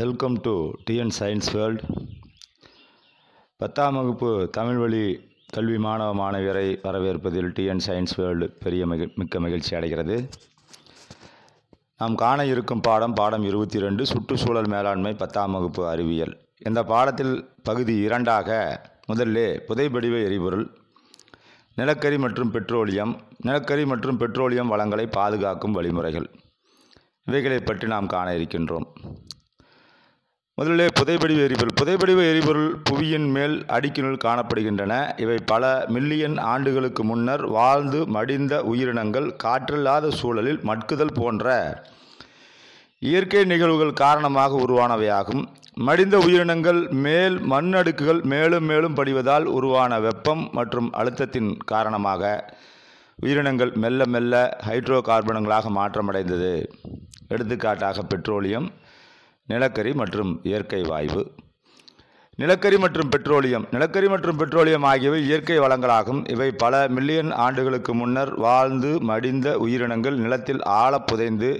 welcome to TN science world பத்தாம் வகுப்பு தமிழ் வழி கல்வி மாணவ மாணவியரை வரவேற்பதில் டிஎன் சயின்ஸ் வேர்ல்டு பெரிய மிக மிக்க மகிழ்ச்சி அடைகிறது நாம் காண இருக்கும் பாடம் பாடம் இருபத்தி ரெண்டு சுற்றுச்சூழல் மேலாண்மை பத்தாம் வகுப்பு அறிவியல் இந்த பாடத்தில் பகுதி இரண்டாக முதல்ல புதைப்படிவ எரிபொருள் நிலக்கரி மற்றும் பெட்ரோலியம் நிலக்கரி மற்றும் பெட்ரோலியம் வளங்களை பாதுகாக்கும் வழிமுறைகள் இவைகளை பற்றி நாம் காண இருக்கின்றோம் முதலிலே புதைபடிவ எரிபொருள் புதைபடிவ எரிபொருள் புவியின் மேல் அடிக்கினுள் காணப்படுகின்றன இவை பல மில்லியன் ஆண்டுகளுக்கு முன்னர் வாழ்ந்து மடிந்த உயிரினங்கள் காற்றில்லாத சூழலில் மட்குதல் போன்ற இயற்கை நிகழ்வுகள் காரணமாக உருவானவையாகும் மடிந்த உயிரினங்கள் மேல் மண் அடுக்குகள் மேலும் மேலும் படிவதால் உருவான வெப்பம் மற்றும் அழுத்தத்தின் காரணமாக உயிரினங்கள் மெல்ல மெல்ல ஹைட்ரோ கார்பனுங்களாக மாற்றமடைந்தது எடுத்துக்காட்டாக பெட்ரோலியம் நிலக்கரி மற்றும் இயற்கை வாயு நிலக்கரி மற்றும் பெட்ரோலியம் நிலக்கரி மற்றும் பெட்ரோலியம் ஆகியவை இயற்கை வளங்களாகும் இவை பல மில்லியன் ஆண்டுகளுக்கு முன்னர் வாழ்ந்து மடிந்த உயிரினங்கள் நிலத்தில் ஆழ புதைந்து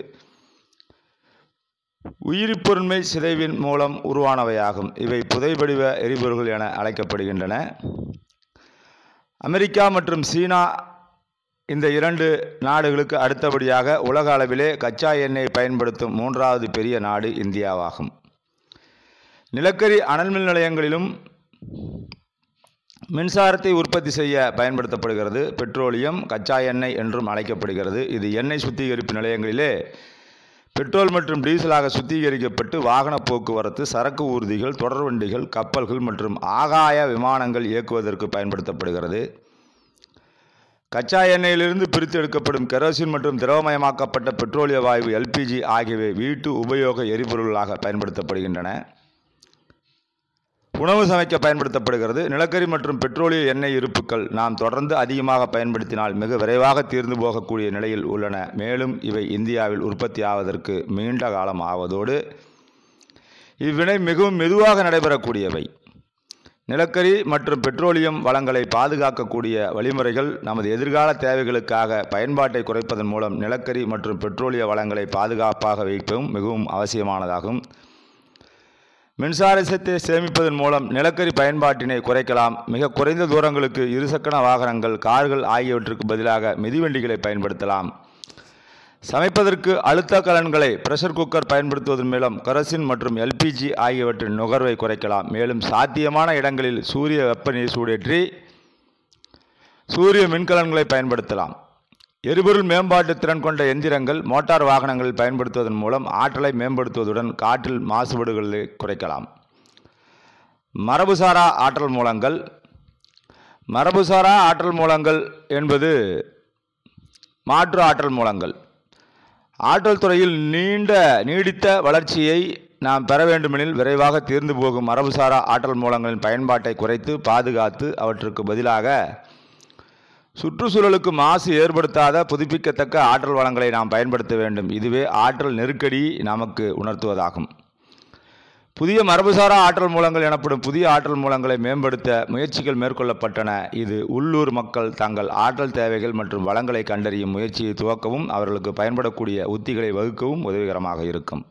உயிரிப்பொருண்மை சிதைவின் மூலம் உருவானவையாகும் இவை வடிவ எரிபொருள்கள் என அழைக்கப்படுகின்றன அமெரிக்கா மற்றும் சீனா இந்த இரண்டு நாடுகளுக்கு அடுத்தபடியாக உலக அளவிலே கச்சா எண்ணெய் பயன்படுத்தும் மூன்றாவது பெரிய நாடு இந்தியாவாகும் நிலக்கரி அனல் மின் நிலையங்களிலும் மின்சாரத்தை உற்பத்தி செய்ய பயன்படுத்தப்படுகிறது பெட்ரோலியம் கச்சா எண்ணெய் என்றும் அழைக்கப்படுகிறது இது எண்ணெய் சுத்திகரிப்பு நிலையங்களிலே பெட்ரோல் மற்றும் டீசலாக சுத்திகரிக்கப்பட்டு வாகன போக்குவரத்து சரக்கு ஊர்திகள் தொடர்வண்டிகள் கப்பல்கள் மற்றும் ஆகாய விமானங்கள் இயக்குவதற்கு பயன்படுத்தப்படுகிறது கச்சா எண்ணெயிலிருந்து பிரித்து எடுக்கப்படும் கெரோசின் மற்றும் திரவமயமாக்கப்பட்ட பெட்ரோலிய வாயு எல்பிஜி ஆகியவை வீட்டு உபயோக எரிபொருளாக பயன்படுத்தப்படுகின்றன உணவு சமைக்க பயன்படுத்தப்படுகிறது நிலக்கரி மற்றும் பெட்ரோலிய எண்ணெய் இருப்புகள் நாம் தொடர்ந்து அதிகமாக பயன்படுத்தினால் மிக விரைவாக தீர்ந்து போகக்கூடிய நிலையில் உள்ளன மேலும் இவை இந்தியாவில் உற்பத்தி ஆவதற்கு நீண்ட காலம் ஆவதோடு இவ்வினை மிகவும் மெதுவாக நடைபெறக்கூடியவை நிலக்கரி மற்றும் பெட்ரோலியம் வளங்களை பாதுகாக்கக்கூடிய வழிமுறைகள் நமது எதிர்கால தேவைகளுக்காக பயன்பாட்டை குறைப்பதன் மூலம் நிலக்கரி மற்றும் பெட்ரோலிய வளங்களை பாதுகாப்பாக வைப்பதும் மிகவும் அவசியமானதாகும் சத்தை சேமிப்பதன் மூலம் நிலக்கரி பயன்பாட்டினை குறைக்கலாம் மிக குறைந்த தூரங்களுக்கு இருசக்கர வாகனங்கள் கார்கள் ஆகியவற்றுக்கு பதிலாக மிதிவண்டிகளை பயன்படுத்தலாம் சமைப்பதற்கு அழுத்த கலன்களை பிரஷர் குக்கர் பயன்படுத்துவதன் மூலம் கரசின் மற்றும் எல்பிஜி ஆகியவற்றின் நுகர்வை குறைக்கலாம் மேலும் சாத்தியமான இடங்களில் சூரிய வெப்பநீர் சூடேற்றி சூரிய மின்கலன்களை பயன்படுத்தலாம் எரிபொருள் மேம்பாட்டு திறன் கொண்ட எந்திரங்கள் மோட்டார் வாகனங்களில் பயன்படுத்துவதன் மூலம் ஆற்றலை மேம்படுத்துவதுடன் காற்றில் மாசுபாடுகளை குறைக்கலாம் மரபுசாரா ஆற்றல் மூலங்கள் மரபுசாரா ஆற்றல் மூலங்கள் என்பது மாற்று ஆற்றல் மூலங்கள் ஆற்றல் துறையில் நீண்ட நீடித்த வளர்ச்சியை நாம் பெற வேண்டுமெனில் விரைவாக தீர்ந்து போகும் மரபுசாரா ஆற்றல் மூலங்களின் பயன்பாட்டை குறைத்து பாதுகாத்து அவற்றுக்கு பதிலாக சுற்றுச்சூழலுக்கு மாசு ஏற்படுத்தாத புதுப்பிக்கத்தக்க ஆற்றல் வளங்களை நாம் பயன்படுத்த வேண்டும் இதுவே ஆற்றல் நெருக்கடி நமக்கு உணர்த்துவதாகும் புதிய மரபுசாரா ஆற்றல் மூலங்கள் எனப்படும் புதிய ஆற்றல் மூலங்களை மேம்படுத்த முயற்சிகள் மேற்கொள்ளப்பட்டன இது உள்ளூர் மக்கள் தங்கள் ஆற்றல் தேவைகள் மற்றும் வளங்களை கண்டறியும் முயற்சியை துவக்கவும் அவர்களுக்கு பயன்படக்கூடிய உத்திகளை வகுக்கவும் உதவிகரமாக இருக்கும்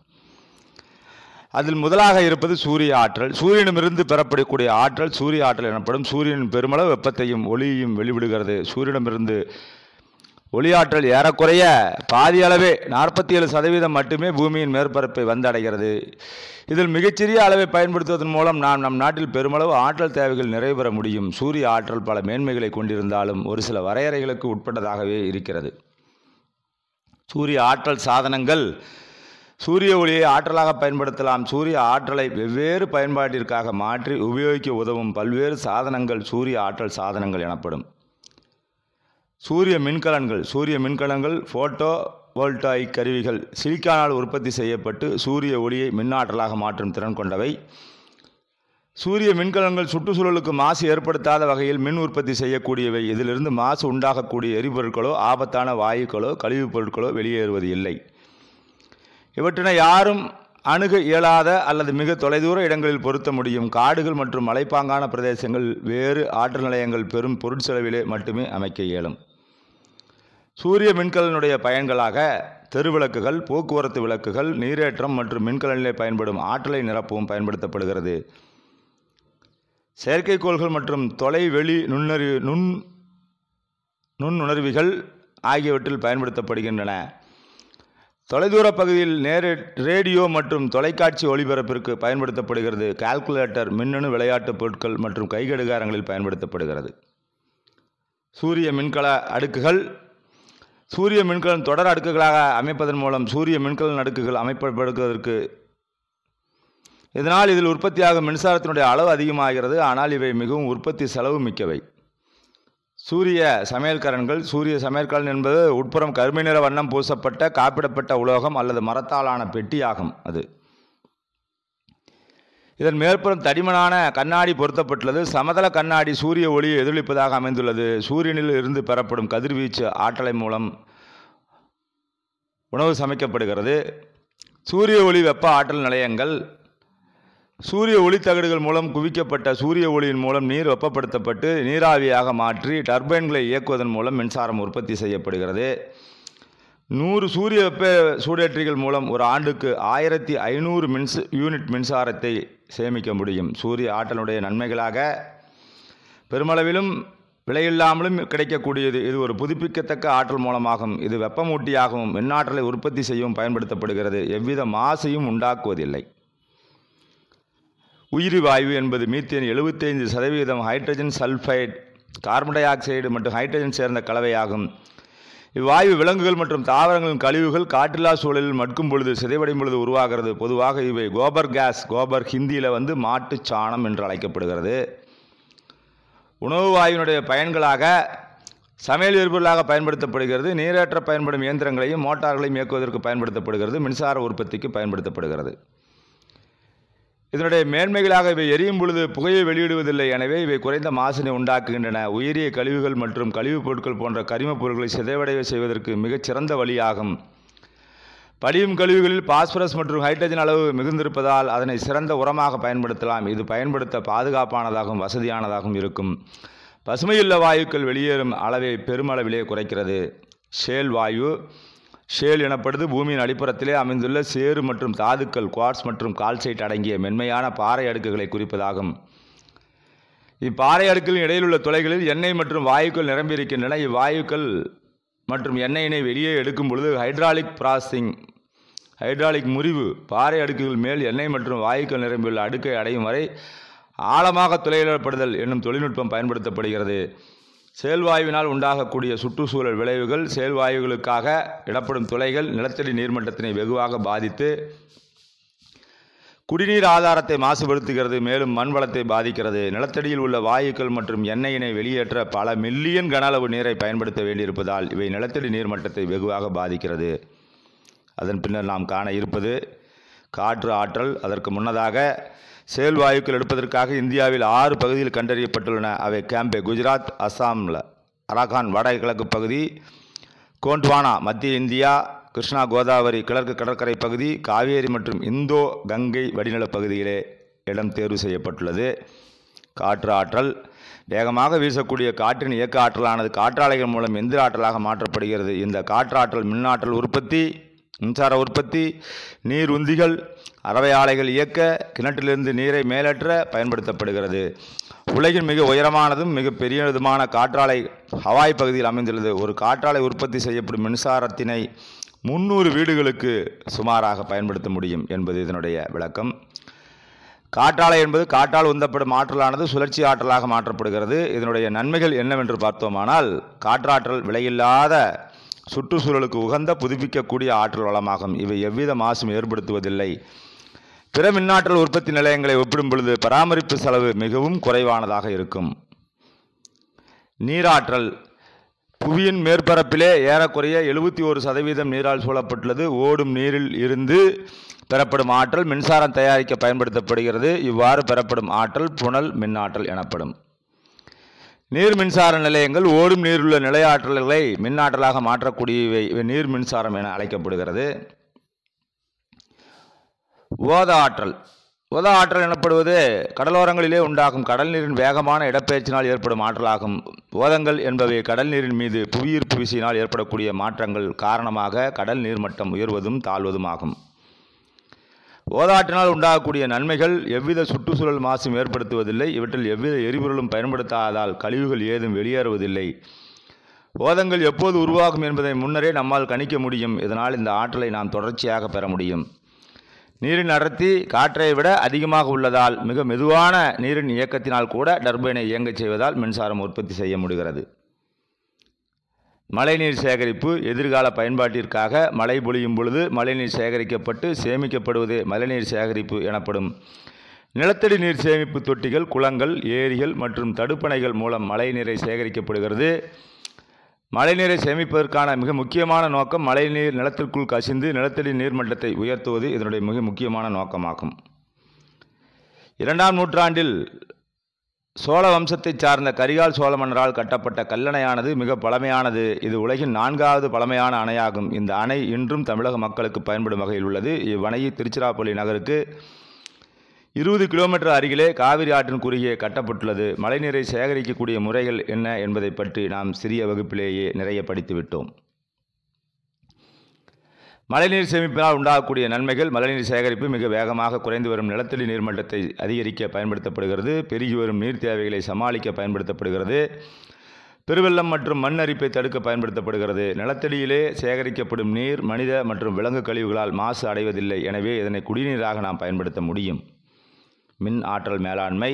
அதில் முதலாக இருப்பது சூரிய ஆற்றல் சூரியனிடமிருந்து பெறப்படக்கூடிய ஆற்றல் சூரிய ஆற்றல் எனப்படும் சூரியனின் பெருமளவு வெப்பத்தையும் ஒளியையும் வெளிவிடுகிறது சூரியனிடமிருந்து ஒளியாற்றல் ஏறக்குறைய பாதியளவே நாற்பத்தி ஏழு சதவீதம் மட்டுமே பூமியின் மேற்பரப்பை வந்தடைகிறது இதில் மிகச்சிறிய அளவை பயன்படுத்துவதன் மூலம் நாம் நம் நாட்டில் பெருமளவு ஆற்றல் தேவைகள் நிறைவேற முடியும் சூரிய ஆற்றல் பல மேன்மைகளை கொண்டிருந்தாலும் ஒரு சில வரையறைகளுக்கு உட்பட்டதாகவே இருக்கிறது சூரிய ஆற்றல் சாதனங்கள் சூரிய ஒளியை ஆற்றலாக பயன்படுத்தலாம் சூரிய ஆற்றலை வெவ்வேறு பயன்பாட்டிற்காக மாற்றி உபயோகிக்க உதவும் பல்வேறு சாதனங்கள் சூரிய ஆற்றல் சாதனங்கள் எனப்படும் சூரிய மின்கலன்கள் சூரிய மின்கலன்கள் ஃபோட்டோ வோல்டாயிக் கருவிகள் சிலிக்கானால் உற்பத்தி செய்யப்பட்டு சூரிய ஒளியை மின்னாற்றலாக மாற்றும் திறன் கொண்டவை சூரிய மின்கலன்கள் சுற்றுச்சூழலுக்கு மாசு ஏற்படுத்தாத வகையில் மின் உற்பத்தி செய்யக்கூடியவை இதிலிருந்து மாசு உண்டாகக்கூடிய எரிபொருட்களோ ஆபத்தான வாயுக்களோ கழிவுப் பொருட்களோ வெளியேறுவது இல்லை இவற்றினை யாரும் அணுக இயலாத அல்லது மிக தொலைதூர இடங்களில் பொருத்த முடியும் காடுகள் மற்றும் மலைப்பாங்கான பிரதேசங்கள் வேறு ஆற்றல் நிலையங்கள் பெரும் பொருட்செலவிலே மட்டுமே அமைக்க இயலும் சூரிய மின்கலனுடைய பயன்களாக தெருவிளக்குகள் போக்குவரத்து விளக்குகள் நீரேற்றம் மற்றும் மின்கலனிலே பயன்படும் ஆற்றலை நிரப்பவும் பயன்படுத்தப்படுகிறது செயற்கைக்கோள்கள் மற்றும் தொலைவெளி நுண்ணறிவு நுண் நுண்ணுணர்விகள் ஆகியவற்றில் பயன்படுத்தப்படுகின்றன தொலைதூர பகுதியில் நேரு ரேடியோ மற்றும் தொலைக்காட்சி ஒளிபரப்பிற்கு பயன்படுத்தப்படுகிறது கால்குலேட்டர் மின்னணு விளையாட்டுப் பொருட்கள் மற்றும் கைகடுகாரங்களில் பயன்படுத்தப்படுகிறது சூரிய மின்கல அடுக்குகள் சூரிய மின்கலன் தொடர் அடுக்குகளாக அமைப்பதன் மூலம் சூரிய மின்கலன் அடுக்குகள் அமைப்படுவதற்கு இதனால் இதில் உற்பத்தியாகும் மின்சாரத்தினுடைய அளவு அதிகமாகிறது ஆனால் இவை மிகவும் உற்பத்தி செலவு மிக்கவை சூரிய சமையல்கரன்கள் சூரிய சமையல்கரன் என்பது உட்புறம் கருமை நிற வண்ணம் பூசப்பட்ட காப்பிடப்பட்ட உலோகம் அல்லது மரத்தாலான பெட்டி ஆகும் அது இதன் மேற்புறம் தடிமனான கண்ணாடி பொருத்தப்பட்டுள்ளது சமதள கண்ணாடி சூரிய ஒளியை எதிரொலிப்பதாக அமைந்துள்ளது சூரியனில் இருந்து பெறப்படும் கதிர்வீச்சு ஆற்றலை மூலம் உணவு சமைக்கப்படுகிறது சூரிய ஒளி வெப்ப ஆற்றல் நிலையங்கள் சூரிய ஒளி தகடுகள் மூலம் குவிக்கப்பட்ட சூரிய ஒளியின் மூலம் நீர் வெப்பப்படுத்தப்பட்டு நீராவியாக மாற்றி டர்பைன்களை இயக்குவதன் மூலம் மின்சாரம் உற்பத்தி செய்யப்படுகிறது நூறு சூரிய வெப்ப சூடேற்றிகள் மூலம் ஒரு ஆண்டுக்கு ஆயிரத்தி ஐநூறு மின்ஸ் யூனிட் மின்சாரத்தை சேமிக்க முடியும் சூரிய ஆற்றலுடைய நன்மைகளாக பெருமளவிலும் விலையில்லாமலும் கிடைக்கக்கூடியது இது ஒரு புதுப்பிக்கத்தக்க ஆற்றல் மூலமாகும் இது வெப்பமூட்டியாகவும் மின்னாற்றலை உற்பத்தி செய்யவும் பயன்படுத்தப்படுகிறது எவ்வித மாசையும் உண்டாக்குவதில்லை உயிரி வாயு என்பது மீத்தேன் எழுபத்தைந்து சதவீதம் hydrogen sulphide carbon dioxide மற்றும் ஹைட்ரஜன் சேர்ந்த கலவையாகும் இவ்வாயு விலங்குகள் மற்றும் தாவரங்களின் கழிவுகள் காற்றில்லா சூழலில் மட்கும் பொழுது சிதைவடையும் பொழுது உருவாகிறது பொதுவாக இவை கோபர் கேஸ் கோபர் ஹிந்தியில் வந்து மாட்டுச் சாணம் என்று அழைக்கப்படுகிறது உணவு வாயுனுடைய பயன்களாக சமையல் எரிபொருளாக பயன்படுத்தப்படுகிறது நீரேற்ற பயன்படும் இயந்திரங்களையும் மோட்டார்களையும் இயக்குவதற்கு பயன்படுத்தப்படுகிறது மின்சார உற்பத்திக்கு பயன்படுத்தப்படுகிறது இதனுடைய மேன்மைகளாக இவை எரியும் பொழுது புகையை வெளியிடுவதில்லை எனவே இவை குறைந்த மாசினை உண்டாக்குகின்றன உயரிய கழிவுகள் மற்றும் கழிவுப் பொருட்கள் போன்ற கரிமப் பொருட்களை சிதைவடைய செய்வதற்கு மிகச்சிறந்த வழியாகும் படியும் கழிவுகளில் பாஸ்பரஸ் மற்றும் ஹைட்ரஜன் அளவு மிகுந்திருப்பதால் அதனை சிறந்த உரமாக பயன்படுத்தலாம் இது பயன்படுத்த பாதுகாப்பானதாகவும் வசதியானதாகவும் இருக்கும் பசுமையுள்ள வாயுக்கள் வெளியேறும் அளவை பெருமளவிலே குறைக்கிறது ஷேல் வாயு ஷேல் எனப்படுது பூமியின் அடிப்புறத்திலே அமைந்துள்ள சேறு மற்றும் தாதுக்கள் குவார்ட்ஸ் மற்றும் கால்சைட் அடங்கிய மென்மையான பாறை அடுக்குகளை குறிப்பதாகும் இப்பாறை அடுக்கின் இடையிலுள்ள துளைகளில் எண்ணெய் மற்றும் வாயுக்கள் நிரம்பியிருக்கின்றன இவ்வாயுக்கள் மற்றும் எண்ணெயினை வெளியே எடுக்கும் பொழுது ஹைட்ராலிக் ப்ராசிங் ஹைட்ராலிக் முறிவு பாறை அடுக்குகள் மேல் எண்ணெய் மற்றும் வாயுக்கள் நிரம்பியுள்ள அடுக்கை அடையும் வரை ஆழமாக துளையிடப்படுதல் என்னும் தொழில்நுட்பம் பயன்படுத்தப்படுகிறது செயல்வாயுவினால் உண்டாகக்கூடிய சுற்றுச்சூழல் விளைவுகள் செயல்வாயுகளுக்காக இடப்படும் துளைகள் நிலத்தடி நீர்மட்டத்தினை வெகுவாக பாதித்து குடிநீர் ஆதாரத்தை மாசுபடுத்துகிறது மேலும் மண் வளத்தை பாதிக்கிறது நிலத்தடியில் உள்ள வாயுக்கள் மற்றும் எண்ணெயினை வெளியேற்ற பல மில்லியன் கன அளவு நீரை பயன்படுத்த வேண்டியிருப்பதால் இவை நிலத்தடி நீர்மட்டத்தை வெகுவாக பாதிக்கிறது அதன் பின்னர் நாம் காண இருப்பது காற்று ஆற்றல் அதற்கு முன்னதாக செயல்வாயுக்கள் எடுப்பதற்காக இந்தியாவில் ஆறு பகுதியில் கண்டறியப்பட்டுள்ளன அவை கேம்பே குஜராத் அஸ்ஸாமில் அராகான் வடகிழக்கு பகுதி கோண்ட்வானா மத்திய இந்தியா கிருஷ்ணா கோதாவரி கிழக்கு கடற்கரை பகுதி காவேரி மற்றும் இந்தோ கங்கை வடிநிலப் பகுதியிலே இடம் தேர்வு செய்யப்பட்டுள்ளது காற்று ஆற்றல் வேகமாக வீசக்கூடிய காற்றின் இயக்க ஆற்றலானது காற்றாலைகள் மூலம் எந்திர ஆற்றலாக மாற்றப்படுகிறது இந்த காற்றாற்றல் மின்னாற்றல் உற்பத்தி மின்சார உற்பத்தி நீர் உந்திகள் அறவை ஆலைகள் இயக்க கிணற்றிலிருந்து நீரை மேலற்ற பயன்படுத்தப்படுகிறது உலகின் மிக உயரமானதும் மிக பெரியதுமான காற்றாலை ஹவாய் பகுதியில் அமைந்துள்ளது ஒரு காற்றாலை உற்பத்தி செய்யப்படும் மின்சாரத்தினை முன்னூறு வீடுகளுக்கு சுமாராக பயன்படுத்த முடியும் என்பது இதனுடைய விளக்கம் காற்றாலை என்பது காற்றால் உந்தப்படும் ஆற்றலானது சுழற்சி ஆற்றலாக மாற்றப்படுகிறது இதனுடைய நன்மைகள் என்னவென்று பார்த்தோமானால் காற்றாற்றல் விலையில்லாத சுற்றுச்சூழலுக்கு உகந்த புதுப்பிக்கக்கூடிய ஆற்றல் வளமாகும் இவை எவ்வித மாசும் ஏற்படுத்துவதில்லை பிற மின்னாற்றல் உற்பத்தி நிலையங்களை ஒப்பிடும் பொழுது பராமரிப்பு செலவு மிகவும் குறைவானதாக இருக்கும் நீராற்றல் புவியின் மேற்பரப்பிலே ஏறக்குறைய எழுபத்தி ஒரு சதவீதம் நீரால் சூழப்பட்டுள்ளது ஓடும் நீரில் இருந்து பெறப்படும் ஆற்றல் மின்சாரம் தயாரிக்க பயன்படுத்தப்படுகிறது இவ்வாறு பெறப்படும் ஆற்றல் புனல் மின்னாற்றல் எனப்படும் நீர் மின்சார நிலையங்கள் ஓடும் நீருள்ள நிலையாற்றல்களை மின்னாற்றலாக மாற்றக்கூடியவை நீர் மின்சாரம் என அழைக்கப்படுகிறது ஓத ஆற்றல் உத ஆற்றல் எனப்படுவது கடலோரங்களிலே உண்டாகும் கடல் நீரின் வேகமான இடப்பெயர்ச்சினால் ஏற்படும் ஆற்றலாகும் ஓதங்கள் என்பவை கடல் நீரின் மீது புவியீர்ப்பு விசையினால் ஏற்படக்கூடிய மாற்றங்கள் காரணமாக கடல் நீர்மட்டம் உயர்வதும் தாழ்வதும் ஆகும் ஓதாட்டினால் உண்டாகக்கூடிய நன்மைகள் எவ்வித சுற்றுச்சூழல் மாசும் ஏற்படுத்துவதில்லை இவற்றில் எவ்வித எரிபொருளும் பயன்படுத்தாதால் கழிவுகள் ஏதும் வெளியேறுவதில்லை ஓதங்கள் எப்போது உருவாகும் என்பதை முன்னரே நம்மால் கணிக்க முடியும் இதனால் இந்த ஆற்றலை நாம் தொடர்ச்சியாக பெற முடியும் நீரின் அடர்த்தி காற்றை விட அதிகமாக உள்ளதால் மிக மெதுவான நீரின் இயக்கத்தினால் கூட டர்பைனை இயங்கச் செய்வதால் மின்சாரம் உற்பத்தி செய்ய முடிகிறது மழைநீர் சேகரிப்பு எதிர்கால பயன்பாட்டிற்காக மழை பொழியும் பொழுது மழைநீர் சேகரிக்கப்பட்டு சேமிக்கப்படுவது மழைநீர் சேகரிப்பு எனப்படும் நிலத்தடி நீர் சேமிப்பு தொட்டிகள் குளங்கள் ஏரிகள் மற்றும் தடுப்பணைகள் மூலம் மழைநீரை சேகரிக்கப்படுகிறது மழைநீரை சேமிப்பதற்கான மிக முக்கியமான நோக்கம் மழைநீர் நிலத்திற்குள் கசிந்து நிலத்தடி நீர்மட்டத்தை உயர்த்துவது இதனுடைய மிக முக்கியமான நோக்கமாகும் இரண்டாம் நூற்றாண்டில் சோழ வம்சத்தைச் சார்ந்த கரிகால் சோழ மன்னரால் கட்டப்பட்ட கல்லணையானது மிக பழமையானது இது உலகின் நான்காவது பழமையான அணையாகும் இந்த அணை இன்றும் தமிழக மக்களுக்கு பயன்படும் வகையில் உள்ளது இவ்வணை திருச்சிராப்பள்ளி நகருக்கு இருபது கிலோமீட்டர் அருகிலே காவிரி ஆற்றின் குறுகிய கட்டப்பட்டுள்ளது மழைநீரை சேகரிக்கக்கூடிய முறைகள் என்ன என்பதை பற்றி நாம் சிறிய வகுப்பிலேயே நிறைய படித்துவிட்டோம் மழைநீர் சேமிப்பினால் உண்டாகக்கூடிய நன்மைகள் மழைநீர் சேகரிப்பு மிக வேகமாக குறைந்து வரும் நிலத்தடி நீர்மட்டத்தை அதிகரிக்க பயன்படுத்தப்படுகிறது பெருகி வரும் நீர் தேவைகளை சமாளிக்க பயன்படுத்தப்படுகிறது பெருவெள்ளம் மற்றும் மண் அரிப்பை தடுக்க பயன்படுத்தப்படுகிறது நிலத்தடியிலே சேகரிக்கப்படும் நீர் மனித மற்றும் விலங்கு கழிவுகளால் மாசு அடைவதில்லை எனவே இதனை குடிநீராக நாம் பயன்படுத்த முடியும் மின் ஆற்றல் மேலாண்மை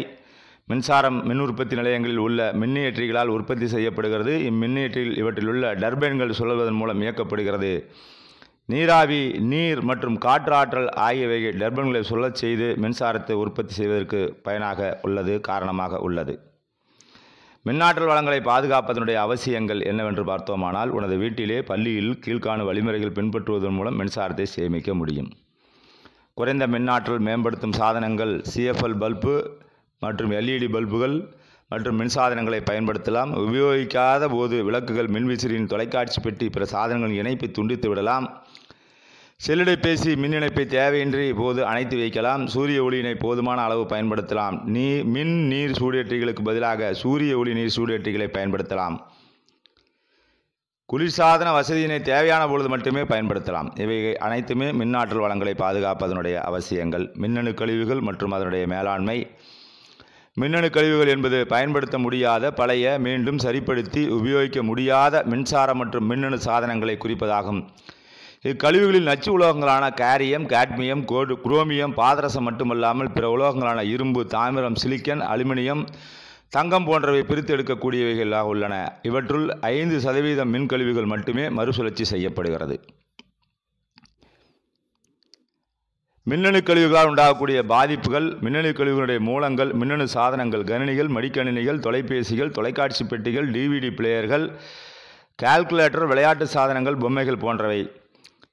மின்சாரம் மின் உற்பத்தி நிலையங்களில் உள்ள மின்னியற்றிகளால் உற்பத்தி செய்யப்படுகிறது இம்மின்னியற்றில் இவற்றில் உள்ள டர்பைன்கள் சுழல்வதன் மூலம் இயக்கப்படுகிறது நீராவி நீர் மற்றும் காற்றாற்றல் ஆகியவை டர்பன்களை சுழச் செய்து மின்சாரத்தை உற்பத்தி செய்வதற்கு பயனாக உள்ளது காரணமாக உள்ளது மின்னாற்றல் வளங்களை பாதுகாப்பதனுடைய அவசியங்கள் என்னவென்று பார்த்தோமானால் உனது வீட்டிலே பள்ளியில் கீழ்காணும் வழிமுறைகள் பின்பற்றுவதன் மூலம் மின்சாரத்தை சேமிக்க முடியும் குறைந்த மின்னாற்றல் மேம்படுத்தும் சாதனங்கள் சிஎஃப்எல் பல்பு மற்றும் எல்இடி e பல்புகள் மற்றும் மின்சாதனங்களை பயன்படுத்தலாம் உபயோகிக்காத போது விளக்குகள் மின்விசிறியின் தொலைக்காட்சி பெட்டி பிற சாதனங்களின் இணைப்பை துண்டித்து விடலாம் செல்லிடைப்பேசி மின் இணைப்பை தேவையின்றி போது அணைத்து வைக்கலாம் சூரிய ஒளியினை போதுமான அளவு பயன்படுத்தலாம் நீ மின் நீர் சூடேற்றிகளுக்கு பதிலாக சூரிய ஒளி நீர் சூடேற்றிகளை பயன்படுத்தலாம் குளிர்சாதன வசதியினை தேவையான பொழுது மட்டுமே பயன்படுத்தலாம் இவை அனைத்துமே மின்னாற்றல் வளங்களை பாதுகாப்பதனுடைய அவசியங்கள் மின்னணு கழிவுகள் மற்றும் அதனுடைய மேலாண்மை மின்னணு கழிவுகள் என்பது பயன்படுத்த முடியாத பழைய மீண்டும் சரிப்படுத்தி உபயோகிக்க முடியாத மின்சார மற்றும் மின்னணு சாதனங்களை குறிப்பதாகும் இக்கழிவுகளில் நச்சு உலோகங்களான கேரியம் கேட்மியம் கோடு குரோமியம் பாதரசம் மட்டுமல்லாமல் பிற உலோகங்களான இரும்பு தாமிரம் சிலிக்கன் அலுமினியம் தங்கம் போன்றவை பிரித்து எடுக்கக்கூடியவைகளாக உள்ளன இவற்றுள் ஐந்து சதவீதம் மின்கழிவுகள் மட்டுமே மறுசுழற்சி செய்யப்படுகிறது மின்னணு கழிவுகளால் உண்டாகக்கூடிய பாதிப்புகள் மின்னணு கழிவுகளுடைய மூலங்கள் மின்னணு சாதனங்கள் கணினிகள் மடிக்கணினிகள் தொலைபேசிகள் தொலைக்காட்சி பெட்டிகள் டிவிடி பிளேயர்கள் கால்குலேட்டர் விளையாட்டு சாதனங்கள் பொம்மைகள் போன்றவை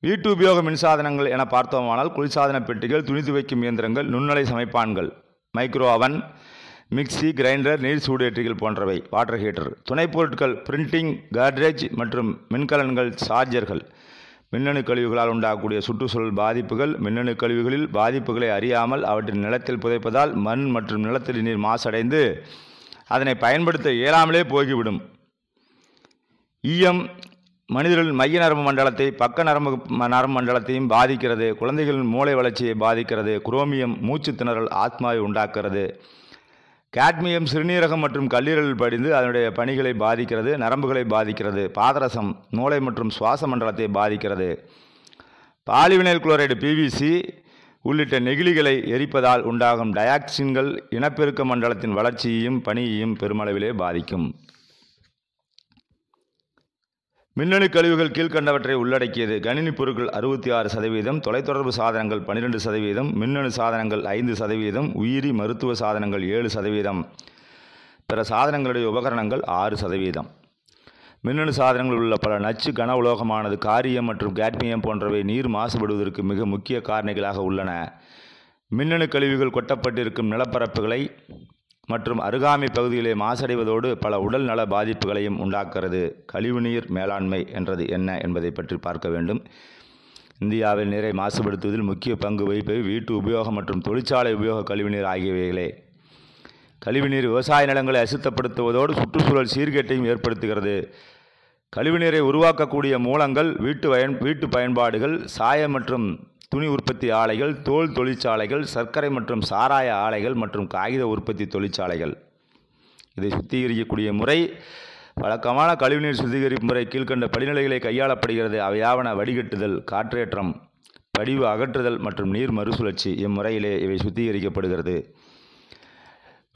வீட்டு உபயோக மின்சாதனங்கள் என பார்த்தோமானால் குளிர்சாதன பெட்டிகள் துணி துவைக்கும் இயந்திரங்கள் நுண்ணலை சமைப்பான்கள் மைக்ரோ அவன் மிக்சி கிரைண்டர் நீர் சூடேற்றிகள் போன்றவை வாட்டர் ஹீட்டர் துணைப் பொருட்கள் பிரிண்டிங் கார்ட்ரேஜ் மற்றும் மின்கலன்கள் சார்ஜர்கள் மின்னணு கழிவுகளால் உண்டாகக்கூடிய சுற்றுச்சூழல் பாதிப்புகள் மின்னணு கழிவுகளில் பாதிப்புகளை அறியாமல் அவற்றின் நிலத்தில் புதைப்பதால் மண் மற்றும் நிலத்தடி நீர் மாசடைந்து அதனை பயன்படுத்த இயலாமலே போகிவிடும் ஈயம் மனிதர்கள் மைய நரம்பு மண்டலத்தை பக்க நரம்பு நரம்பு மண்டலத்தையும் பாதிக்கிறது குழந்தைகளின் மூளை வளர்ச்சியை பாதிக்கிறது குரோமியம் மூச்சு திணறல் ஆத்மாவை உண்டாக்குறது காட்மியம் சிறுநீரகம் மற்றும் கல்லீரல் படிந்து அதனுடைய பணிகளை பாதிக்கிறது நரம்புகளை பாதிக்கிறது பாதரசம் மூளை மற்றும் சுவாச மண்டலத்தை பாதிக்கிறது பாலிவினைல் குளோரைடு பிவிசி உள்ளிட்ட நெகிழிகளை எரிப்பதால் உண்டாகும் டயாக்சின்கள் இனப்பெருக்க மண்டலத்தின் வளர்ச்சியையும் பணியையும் பெருமளவிலே பாதிக்கும் மின்னணு கழிவுகள் கீழ்கண்டவற்றை உள்ளடக்கியது கணினி பொருட்கள் அறுபத்தி ஆறு சதவீதம் தொலைத்தொடர்பு சாதனங்கள் பன்னிரெண்டு சதவீதம் மின்னணு சாதனங்கள் ஐந்து சதவீதம் உயிரி மருத்துவ சாதனங்கள் ஏழு சதவீதம் பிற சாதனங்களுடைய உபகரணங்கள் ஆறு சதவீதம் மின்னணு சாதனங்கள் உள்ள பல நச்சு கன உலோகமானது காரியம் மற்றும் கேட்மியம் போன்றவை நீர் மாசுபடுவதற்கு மிக முக்கிய காரணிகளாக உள்ளன மின்னணு கழிவுகள் கொட்டப்பட்டிருக்கும் நிலப்பரப்புகளை மற்றும் அருகாமை பகுதிகளை மாசடைவதோடு பல உடல் நல பாதிப்புகளையும் உண்டாக்குறது கழிவுநீர் மேலாண்மை என்றது என்ன என்பதை பற்றி பார்க்க வேண்டும் இந்தியாவில் நீரை மாசுபடுத்துவதில் முக்கிய பங்கு வகிப்பது வீட்டு உபயோகம் மற்றும் தொழிற்சாலை உபயோக கழிவுநீர் ஆகியவைகளே கழிவுநீர் விவசாய நிலங்களை அசுத்தப்படுத்துவதோடு சுற்றுச்சூழல் சீர்கேட்டையும் ஏற்படுத்துகிறது கழிவுநீரை உருவாக்கக்கூடிய மூலங்கள் வீட்டு பயன் வீட்டு பயன்பாடுகள் சாயம் மற்றும் துணி உற்பத்தி ஆலைகள் தோல் தொழிற்சாலைகள் சர்க்கரை மற்றும் சாராய ஆலைகள் மற்றும் காகித உற்பத்தி தொழிற்சாலைகள் இதை சுத்திகரிக்கக்கூடிய முறை வழக்கமான கழிவுநீர் சுத்திகரிப்பு முறை கீழ்கண்ட படிநிலைகளை கையாளப்படுகிறது அவையாவன வடிகட்டுதல் காற்றேற்றம் படிவு அகற்றுதல் மற்றும் நீர் மறுசுழற்சி இம்முறையிலே இவை சுத்திகரிக்கப்படுகிறது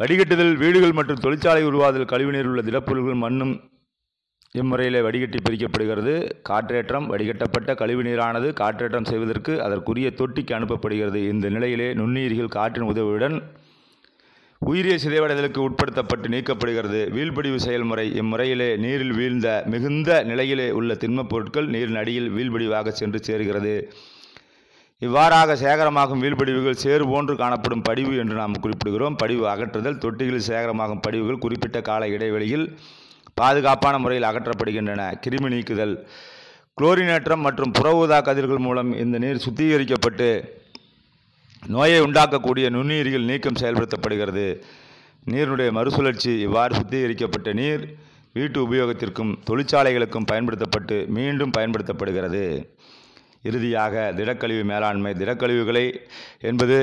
வடிகட்டுதல் வீடுகள் மற்றும் தொழிற்சாலை உருவாதல் கழிவுநீர் உள்ள திடப்பொருள்கள் மண்ணும் இம்முறையிலே வடிகட்டி பிரிக்கப்படுகிறது காற்றேற்றம் வடிகட்டப்பட்ட கழிவு நீரானது காற்றேற்றம் செய்வதற்கு அதற்குரிய தொட்டிக்கு அனுப்பப்படுகிறது இந்த நிலையிலே நுண்ணீரிகள் காற்றின் உதவியுடன் உயிரிய சிதைவடைதலுக்கு உட்படுத்தப்பட்டு நீக்கப்படுகிறது வீழ்படிவு செயல்முறை இம்முறையிலே நீரில் வீழ்ந்த மிகுந்த நிலையிலே உள்ள திண்மப் பொருட்கள் நீரின் அடியில் வீழ்படிவாக சென்று சேர்கிறது இவ்வாறாக சேகரமாகும் வீழ்படிவுகள் சேறு போன்று காணப்படும் படிவு என்று நாம் குறிப்பிடுகிறோம் படிவு அகற்றுதல் தொட்டிகளில் சேகரமாகும் படிவுகள் குறிப்பிட்ட கால இடைவெளியில் பாதுகாப்பான முறையில் அகற்றப்படுகின்றன கிருமி நீக்குதல் குளோரினேற்றம் மற்றும் புற ஊதா கதிர்கள் மூலம் இந்த நீர் சுத்திகரிக்கப்பட்டு நோயை உண்டாக்கக்கூடிய நுண்ணுயிரிகள் நீக்கம் செயல்படுத்தப்படுகிறது நீருடைய மறுசுழற்சி இவ்வாறு சுத்திகரிக்கப்பட்ட நீர் வீட்டு உபயோகத்திற்கும் தொழிற்சாலைகளுக்கும் பயன்படுத்தப்பட்டு மீண்டும் பயன்படுத்தப்படுகிறது இறுதியாக திடக்கழிவு மேலாண்மை திடக்கழிவுகளை என்பது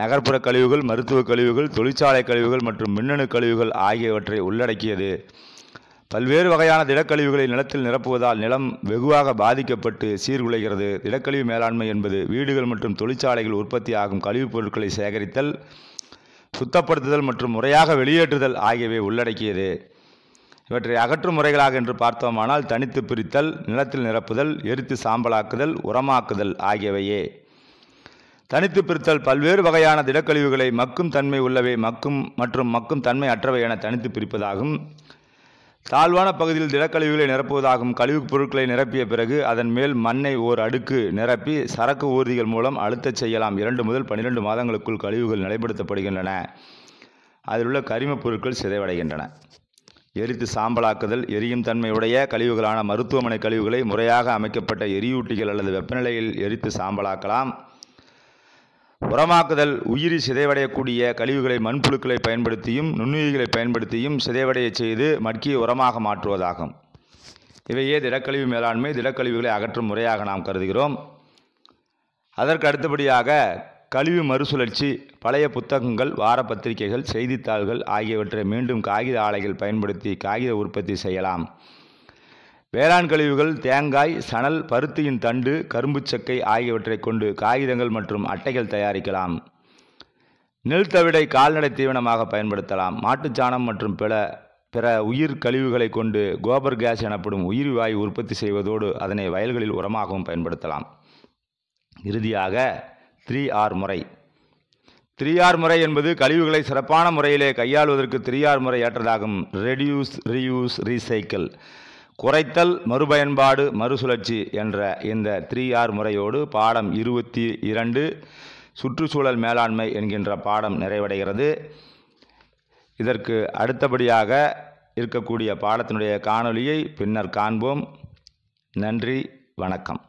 நகர்ப்புற கழிவுகள் மருத்துவ கழிவுகள் தொழிற்சாலை கழிவுகள் மற்றும் மின்னணு கழிவுகள் ஆகியவற்றை உள்ளடக்கியது பல்வேறு வகையான திடக்கழிவுகளை நிலத்தில் நிரப்புவதால் நிலம் வெகுவாக பாதிக்கப்பட்டு சீர்குலைகிறது திடக்கழிவு மேலாண்மை என்பது வீடுகள் மற்றும் தொழிற்சாலைகள் உற்பத்தியாகும் கழிவுப் பொருட்களை சேகரித்தல் சுத்தப்படுத்துதல் மற்றும் முறையாக வெளியேற்றுதல் ஆகியவை உள்ளடக்கியது இவற்றை அகற்றும் முறைகளாக என்று பார்த்தோமானால் தனித்து பிரித்தல் நிலத்தில் நிரப்புதல் எரித்து சாம்பலாக்குதல் உரமாக்குதல் ஆகியவையே தனித்து பிரித்தல் பல்வேறு வகையான திடக்கழிவுகளை மக்கும் தன்மை உள்ளவை மக்கும் மற்றும் மக்கும் தன்மை அற்றவை என தனித்து பிரிப்பதாகும் தாழ்வான பகுதியில் திடக்கழிவுகளை நிரப்புவதாகும் கழிவுப் பொருட்களை நிரப்பிய பிறகு அதன் மேல் மண்ணை ஓர் அடுக்கு நிரப்பி சரக்கு ஊர்திகள் மூலம் அழுத்தச் செய்யலாம் இரண்டு முதல் பன்னிரெண்டு மாதங்களுக்குள் கழிவுகள் நிலைப்படுத்தப்படுகின்றன உள்ள கரிமப் பொருட்கள் சிதைவடைகின்றன எரித்து சாம்பலாக்குதல் எரியும் தன்மையுடைய கழிவுகளான மருத்துவமனை கழிவுகளை முறையாக அமைக்கப்பட்ட எரியூட்டிகள் அல்லது வெப்பநிலையில் எரித்து சாம்பலாக்கலாம் உரமாக்குதல் உயிரி சிதைவடையக்கூடிய கழிவுகளை மண்புழுக்களை பயன்படுத்தியும் நுண்ணுயிர்களை பயன்படுத்தியும் சிதைவடைய செய்து மட்கியை உரமாக மாற்றுவதாகும் இவையே திடக்கழிவு மேலாண்மை திடக்கழிவுகளை அகற்றும் முறையாக நாம் கருதுகிறோம் அதற்கு அடுத்தபடியாக கழிவு மறுசுழற்சி பழைய புத்தகங்கள் வார பத்திரிகைகள் செய்தித்தாள்கள் ஆகியவற்றை மீண்டும் காகித ஆலைகள் பயன்படுத்தி காகித உற்பத்தி செய்யலாம் வேளாண் கழிவுகள் தேங்காய் சணல் பருத்தியின் தண்டு சக்கை ஆகியவற்றை கொண்டு காகிதங்கள் மற்றும் அட்டைகள் தயாரிக்கலாம் நெல் தவிடை கால்நடை தீவனமாக பயன்படுத்தலாம் மாட்டுச்சாணம் மற்றும் பிற பிற உயிர் கழிவுகளை கொண்டு கோபர் கேஸ் எனப்படும் உயிர் வாயு உற்பத்தி செய்வதோடு அதனை வயல்களில் உரமாகவும் பயன்படுத்தலாம் இறுதியாக த்ரீ ஆர் முறை த்ரீ ஆர் முறை என்பது கழிவுகளை சிறப்பான முறையிலே கையாளுவதற்கு த்ரீ ஆர் முறை ஏற்றதாகும் ரெடியூஸ் ரீயூஸ் ரீசைக்கிள் குறைத்தல் மறுபயன்பாடு மறுசுழற்சி என்ற இந்த த்ரீ ஆர் முறையோடு பாடம் இருபத்தி இரண்டு சுற்றுச்சூழல் மேலாண்மை என்கின்ற பாடம் நிறைவடைகிறது இதற்கு அடுத்தபடியாக இருக்கக்கூடிய பாடத்தினுடைய காணொலியை பின்னர் காண்போம் நன்றி வணக்கம்